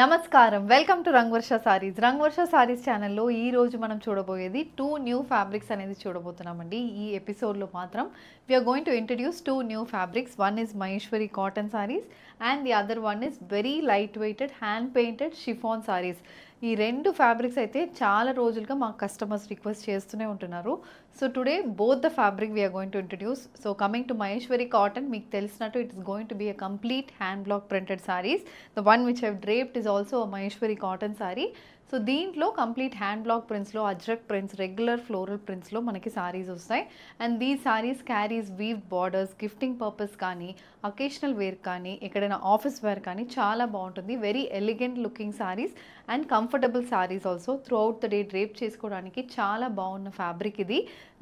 నమస్కారం welcome to Rangavarsha saris Rangavarsha saris ఛానల్లో ఈ రోజు మనం చూడబోయేది టూ న్యూ ఫ్యాబ్రిక్స్ అనేది చూడబోతున్నామండి ఈ ఎపిసోడ్లో మాత్రం we're going to introduce two new fabrics one is Maheshwari cotton saris and the other one is very light weighted hand painted chiffon saris ఈ రెండు ఫ్యాబ్రిక్స్ అయితే చాలా రోజులుగా మా కస్టమర్స్ రిక్వెస్ట్ చేస్తూనే ఉంటున్నారు so today both the fabric we're going to introduce so coming to Maheshwari cotton మీకు తెలిసినట్టు it is going to be a complete hand block printed saris the one which have draped is also Maheshwari cotton sari so దీంట్లో complete hand block ప్రింట్స్లో Ajrakh prints regular floral ప్రింట్స్లో మనకి సారీస్ వస్తాయి and the saris carries weave borders gifting purpose కానీ occasional wear కానీ ఎక్కడైనా office wear కానీ చాలా బాగుంటుంది very elegant looking saris and comfortable saris also out the day drape చేసుకోవడానికి చాలా బాగున్న ఫ్యాబ్రిక్ ఇది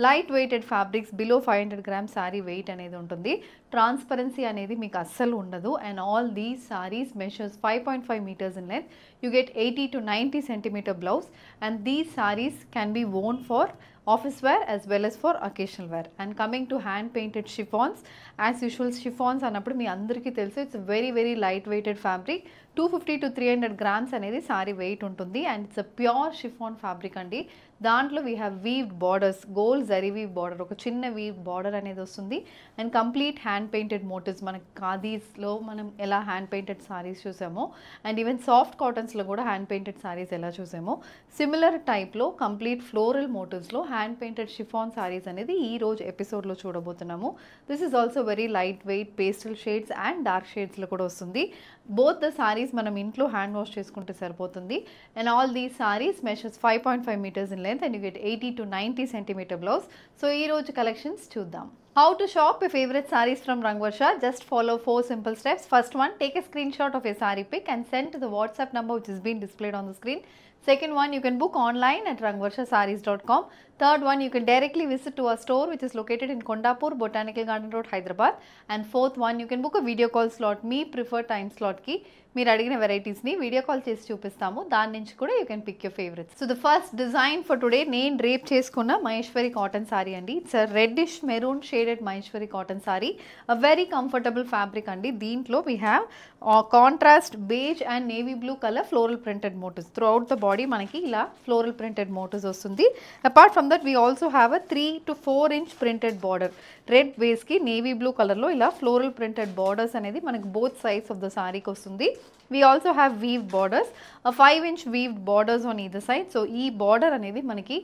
light weighted fabrics below five hundred gram sari weight అనేది ఉంటుంది ట్రాన్స్పరెన్సీ అనేది మీకు అస్సలు ఉండదు and all these saris measures five point five metres in length you get 80 to 90 centimeter blouse and these saris can be worn for office wear as well as for occasional wear. And coming to hand painted chiffons, as usual chiffons అన్నప్పుడు మీ అందరికీ తెలుసు it's very very light weighted fabric two fifty to three hundred grams అనేది sari weight ఉంటుంది and it's pure chiffon fabric అండి దాంట్లో we have weaved borders gold zari weave border ఒక చిన్న వీవ్ బార్డర్ అనేది వస్తుంది and complete hand painted motifs మన ఖాదీస్లో మనం ఎలా హ్యాండ్ పెయింటెడ్ సారీస్ చూసామో అండ్ ఈవెన్ సాఫ్ట్ కాటన్స్లో కూడా హ్యాండ్ పెయింటెడ్ సారీస్ ఎలా చూసామో సిమిలర్ టైప్లో కంప్లీట్ ఫ్లోరల్ మోటివ్స్లో hand hand painted chiffon saris అనేది ఈ రోజు ఎపిసోడ్లో చూడబోతున్నాము this is also very light weight pastel shades and dark షేడ్స్లో కూడా వస్తుంది బోత్ ద సారీస్ మనం ఇంట్లో హ్యాండ్ వాష్ చేసుకుంటే సరిపోతుంది and all these saris measures five point five metres in length and you get eighty to ninety centimetre blouse so ఈ రోజు కలెక్షన్స్ చూద్దాం how to shop you favourite saris from Rangvarsha just follow four simple steps first one take a screenshot of a sari pic and send to the WhatsApp number which is been displayed on the screen Second one, you can book online at rangvarshasarees.com. Third one, you can directly visit to our store which is located in Kondapur, Botanical Garden Road, Hyderabad. And fourth one, you can book a video call slot, me preferred time slot की మీరు అడిగిన వెరైటీస్ని video call చేసి చూపిస్తాము దాని నుంచి కూడా you can pick your favourites so the first design for today నేను drape చేసుకున్న మహేశ్వరి కాటన్ సారీ అండి it's reddish maroon shaded Maheshwari cotton sari a very comfortable fabric అండి దీంట్లో we have contrast beige and navy blue colour floral printed motifs throughout the body మనకి ఇలా floral printed motifs వస్తుంది apart from that we also have a three to four inch printed border red బేస్కి navy blue కలర్లో ఇలా floral printed borders అనేది మనకి both sides of the సారీకి వస్తుంది we also have weave borders five inch weave borders on either side so ఈ border అనేది మనకి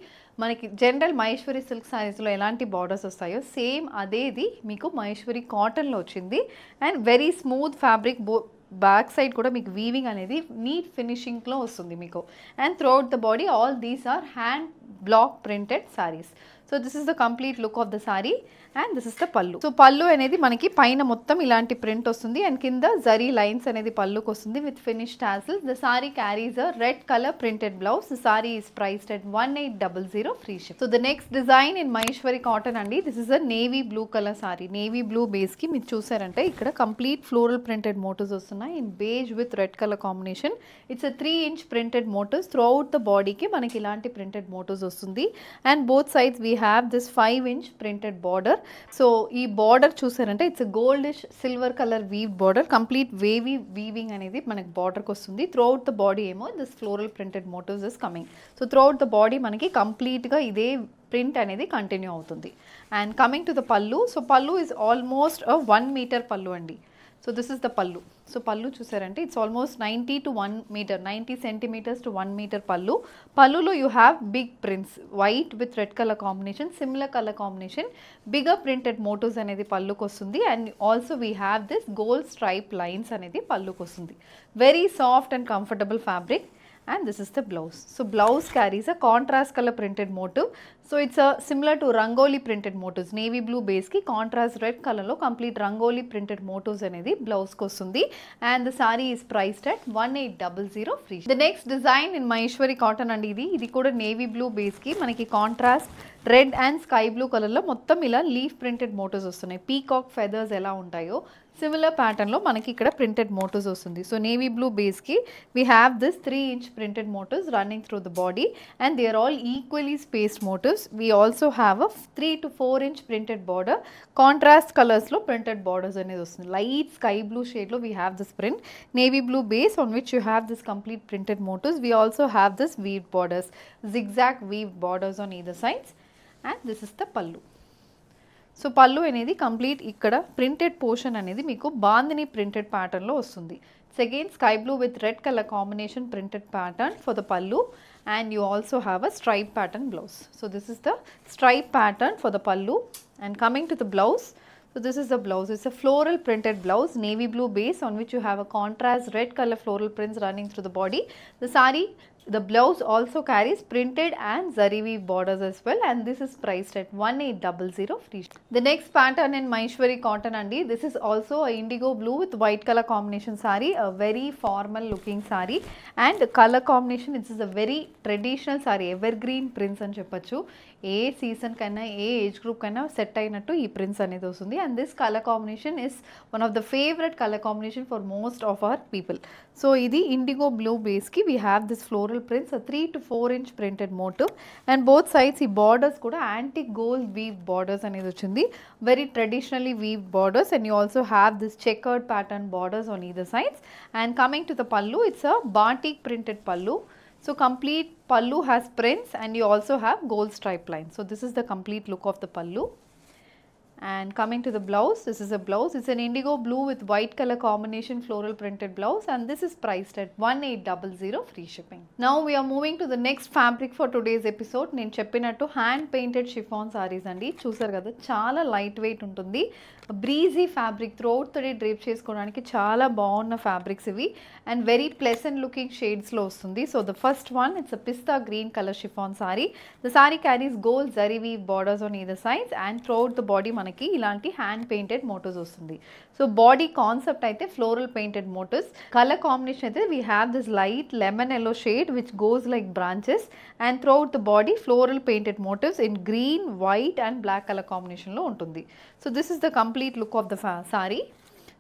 మనకి జనరల్ మహేశ్వరి సిల్క్ సారీస్లో ఎలాంటి బార్డర్స్ వస్తాయో సేమ్ అదేది మీకు మహేశ్వరి కాటన్లో వచ్చింది అండ్ వెరీ స్మూత్ ఫ్యాబ్రిక్ బో బ్యాక్ సైడ్ కూడా మీకు వీవింగ్ అనేది నీట్ ఫినిషింగ్లో వస్తుంది మీకు and throughout the body all these are hand block printed saris so this is the complete look of the sari and this is the pallu so pallu అనేది మనకి పైన మొత్తం ఇలాంటి ప్రింట్ వస్తుంది అండ్ కింద జరీ లైన్స్ అనేది పళ్ళుకి వస్తుంది with finish tassel the sari carries a red colour printed blouse sari is priced at one eight double zero free ship so the next design in Maheshwari cotton అండి this is a navy blue colour sari navy blue base కి మీరు చూసారంటే ఇక్కడ complete floral printed motifs వస్తున్నాయి in beige with red colour combination it's a three inch printed motifs throughout the బాడీకి మనకి ఇలాంటి printed motifs వస్తుంది and both sides we have this five inch printed border so ఈ border చూసారంటే it's goldish silver colour weave border complete wavy weaving అనేది మనకి బార్డర్కి వస్తుంది అవుట్ ద బాడీ ఏమో this floral printed motifs is coming so out the body మనకి కంప్లీట్గా ఇదే ప్రింట్ అనేది కంటిన్యూ అవుతుంది and coming to the pallu so pallu is almost one metre pallu అండి so this is the pallu so పళ్ళు చూసారంటే it's almost ninety to one metre ninety centimetres to one metre pallu పళ్ళులో you have big prints white with red colour combination similar colour combination bigger printed motifs అనేది పళ్ళుకి వస్తుంది and also we have this gold stripe lines అనేది పళ్ళుకి వస్తుంది very soft and comfortable fabric and this is the blouse. So blouse carries a contrast color printed motif. So it's a similar to rangoli printed motifs. Navy blue base ki contrast red color lo complete rangoli printed motifs anedi blouse kosundi and the saree is priced at 1800 free. The next design in Maheshwari cotton and idi idi kuda navy blue base ki manaki contrast red and sky blue కలర్లో మొత్తం ఇలా leaf printed మోటోస్ వస్తున్నాయి peacock feathers ఎలా ఉంటాయో similar ప్యాటర్న్లో మనకి ఇక్కడ printed motifs వస్తుంది సో నేవీ బ్లూ బేస్కి we have this three inch printed motifs running through the body and they are all equally spaced motifs we also have a three to four inch printed border contrast కలర్స్లో printed borders అనేది వస్తుంది light sky blue షేడ్లో we have this print navy blue base on which you have this complete printed motifs we also have this weave borders zigzag weave borders on the sides and this is the pallu so pallu అనేది complete ఇక్కడ printed portion అనేది మీకు bandhani printed ప్యాటర్న్లో వస్తుంది second sky blue with red colour combination printed pattern for the pallu and you also have a stripe pattern blouse so this is the stripe pattern for the pallu and coming to the blouse so this is the blouse it's a floral printed blouse navy blue base on which you have a contrast red colour floral prints running through the body the sari The blouse also carries printed and zari weave borders as well and this is priced at 1800 free. The next pattern in Maheshwari cotton andi. This is also a indigo blue with white color combination saree A very formal looking saree and the color combination it is a very traditional saree Evergreen prints అని చెప్పచ్చు ఏ season కన్నా ఏ age group కన్నా set అయినట్టు ఈ prints అనేది వస్తుంది and this colour combination is one of the favourite colour combination for most of our people so ఇది ఇండిగో బ్లూ బేస్కి వీ హ్యావ్ దిస్ ఫ్లోర్ మోడల్ prints three to four inch printed motif and both sides ఈ borders కూడా antique gold weave borders అనేది వచ్చింది very traditionally weave borders and you also have this checkered pattern borders on either sides and coming to the pallu it's a batik printed pallu So complete pallu has prints and you also have gold stripe lines. So this is the complete look of the pallu. And coming to the blouse, this is a blouse. It's an indigo blue with white color combination floral printed blouse and this is priced at 1800 free shipping. Now we are moving to the next fabric for today's episode. nen cheppinattu hand painted chiffon sarees andi chusaru kada chaala light weight ఉంటుంది breezy fabric throughout the day drape చేసుకోవడానికి చాలా బాగున్న fabrics ఇవి and very pleasant looking షేడ్స్లో వస్తుంది so the first one it's a pista green colour chiffon sari the sari carries gold zari weave borders on either sides and throughout the body మనకి మనకి ఇలాంటి hand painted motifs వస్తుంది సో బాడీ కాన్సెప్ట్ అయితే floral painted motifs colour combination అయితే we have this light lemon yellow shade which goes like branches and throughout the body floral painted motifs in green white and black colour కాంబినేషన్లో ఉంటుంది so this is the complete look of the sari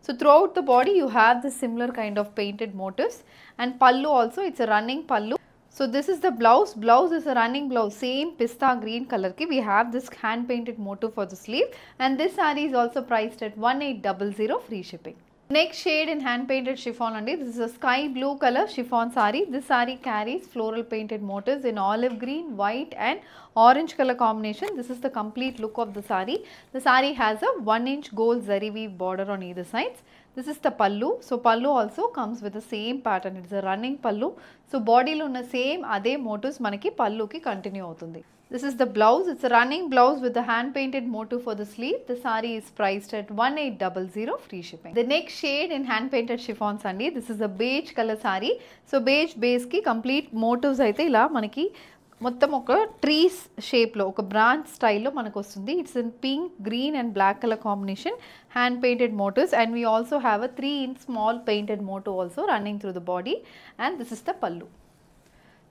So throughout the body you have have similar kind of painted motifs and pallu also it's a running pallu So this is the blouse. Blouse is a running blouse. Same pista green color ki. We have this hand painted motif for the sleeve. And this saree is also priced at 1800 free shipping. Next shade in hand painted chiffon and This is a sky blue color chiffon saree. This saree carries floral painted motifs in olive green, white and orange color combination. This is the complete look of the saree. The saree has a 1 inch gold zari weave border on either sides. This is the pallu so pallu also comes with the same pattern it's a running pallu so బాడీలో ఉన్న same అదే motifs మనకి పళ్ళుకి continue అవుతుంది this is the blouse it's running blouse with hand painted motif for the sleeve the sari is priced at one eight double zero free shipping the next shade in hand painted chiffons అండి this is the beige colour sari so beige బేస్కి complete motifs అయితే ఇలా మనకి మొత్తం ఒక trees షేప్లో ఒక branch స్టైల్లో మనకు వస్తుంది it's in pink green and black colour combination hand painted motifs and we also have a three in small painted motif also running through the body and this is the pallu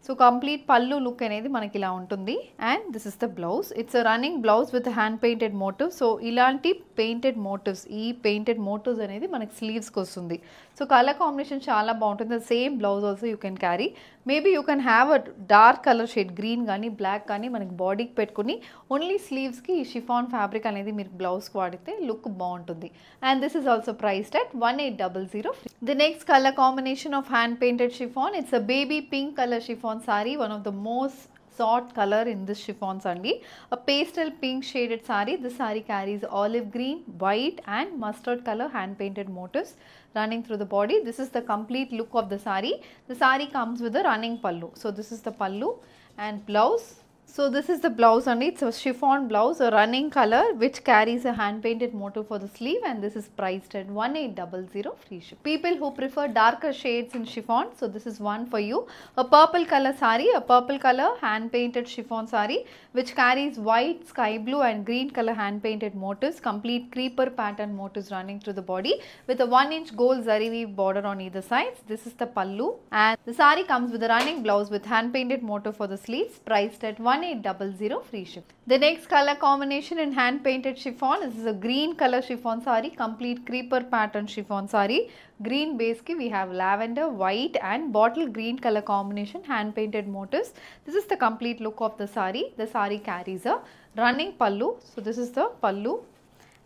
so complete pallu look అనేది మనకి ఇలా ఉంటుంది and this is the blouse it's running blouse with hand painted motif so ఇలాంటి painted motifs ఈ painted motifs అనేది మనకి స్లీవ్స్కి వస్తుంది సో కలర్ కాంబినేషన్ చాలా బాగుంటుంది same blouse also you can carry maybe you can have a dark colour shade green కానీ black కానీ మనకి బాడీకి పెట్టుకుని ఓన్లీ స్లీవ్స్కి షిఫాన్ ఫ్యాబ్రిక్ అనేది మీరు బ్లౌజ్కి వాడితే లుక్ బాగుంటుంది and this is also priced at one eight double zero the next colour combination of hand painted chiffon it's a baby pink colour chiffon chiffon saree, one of the most sought color in this chiffon sandi. A pastel pink shaded sari. This sari carries olive green, white and mustard color hand painted motifs running through the body. This is the complete look of the sari. The sari comes with a running pallu. So this is the pallu and blouse so this is the blouse and it's a chiffon blouse, a running color which carries a hand painted motif for the sleeve and this is priced at 1800 free ship. People who prefer darker shades in chiffon, so this is one for you. A purple color sari, a purple color hand painted chiffon sari which carries white, sky blue and green color hand painted motifs, complete creeper pattern motifs running through the body with a 1 inch gold zari weave border on either sides. This is the pallu and the sari comes with a running blouse with hand painted motif for the sleeves priced at 1 1800 free ship. The next color combination in hand painted chiffon. This is a green color chiffon sari, complete creeper pattern chiffon sari. Green base ki we have lavender, white and bottle green color combination hand painted motifs. This is the complete look of the sari. The sari carries a running pallu. So this is the pallu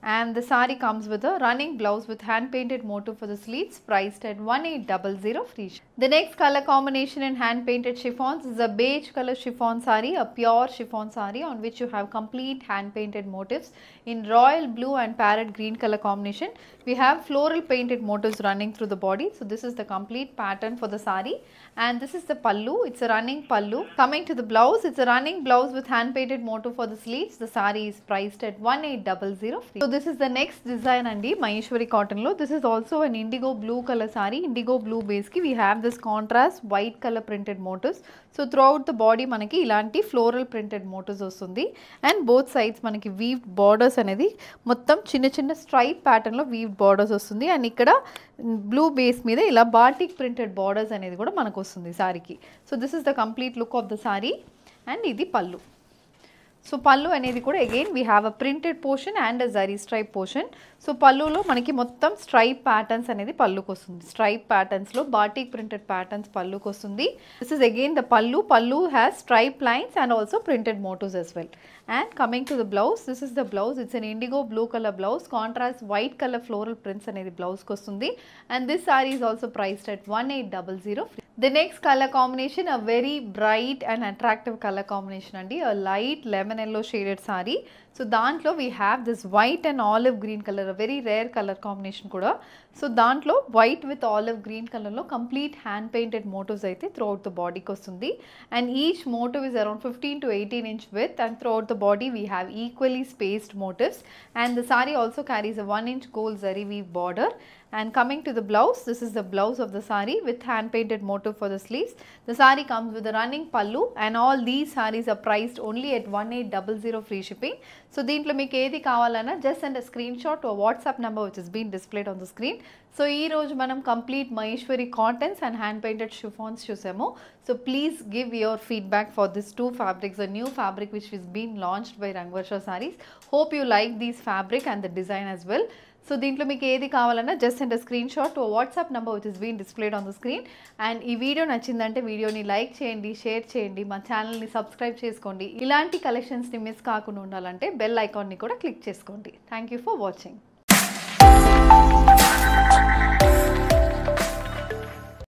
and the sari comes with a running blouse with hand painted motif for the sleeves priced at 1800 free. The next color combination in hand painted chiffons is a beige color chiffon sari, a pure chiffon sari on which you have complete hand painted motifs in royal blue and parrot green color combination. We have floral painted motifs running through the body. So this is the complete pattern for the sari and this is the pallu. It's a running pallu. Coming to the blouse, it's a running blouse with hand painted motif for the sleeves. The sari is priced at 1800 free. So this is the next design అండి మహేశ్వరి కాటన్లో this is also an indigo blue colour sari indigo blue బేస్కి we have this contrast white colour printed motifs so throughout the body మనకి ఇలాంటి floral printed motifs వస్తుంది and both sides మనకి weave borders అనేది మొత్తం చిన్న చిన్న స్ట్రైప్ ప్యాటర్న్లో వీవ్ బార్డర్స్ వస్తుంది అండ్ ఇక్కడ బ్లూ బేస్ మీద ఇలా బాటిక్ ప్రింటెడ్ బార్డర్స్ అనేది కూడా మనకు వస్తుంది సారీకి so this is the complete look of the sari and ఇది పళ్ళు సో పళ్ళు అనేది కూడా again we have a printed portion and a zari stripe portion so పళ్ళులో మనకి మొత్తం స్ట్రైప్ ప్యాటర్న్స్ అనేది పళ్ళుకు వస్తుంది స్ట్రైప్ ప్యాటర్న్స్లో బాటిక్ ప్రింటెడ్ ప్యాటర్న్స్ పళ్ళుకు వస్తుంది this is again the pallu pallu has stripe lines and also printed motifs as well and coming to the blouse this is the blouse it's an indigo blue colour blouse contrast white colour floral prints అనేది బ్లౌజ్కి వస్తుంది and this sari is also priced at one eight double zero the next colour combination a very bright and attractive colour combination అండి a light lemon yellow shaded sari so దాంట్లో we have this white and olive green colour very rare colour combination కూడా so దాంట్లో white with olive green కలర్లో complete hand painted motifs అయితే out the బాడీకి వస్తుంది and each motif is around fifteen to eighteen inch with and out the body we have equally spaced motifs and the sari also carries a one inch gold zari weave border And coming to the blouse, this is the blouse of the sari with hand painted motif for the sleeves. The sari comes with a running pallu and all these saris are priced only at 1800 free shipping. So, the implementation kawalana just send a screenshot to a WhatsApp number which is being displayed on the screen. So, this manam complete Mayeshwari contents and hand painted chiffons chusemo. So, please give your feedback for these two fabrics, a new fabric which has been launched by Rangvarsha Saris. Hope you like these fabric and the design as well. So దీంట్లో మీకు ఏది కావాలన్నా just and screenshot WhatsApp number which is been displayed on the screen and ఈ video నచ్చిందంటే వీడియోని like చేయండి share చేయండి మా ఛానల్ని సబ్స్క్రైబ్ చేసుకోండి ఇలాంటి కలెక్షన్స్ని మిస్ కాకుండా ఉండాలంటే బెల్ ఐకాన్ని కూడా క్లిక్ చేసుకోండి థ్యాంక్ ఫర్ వాచింగ్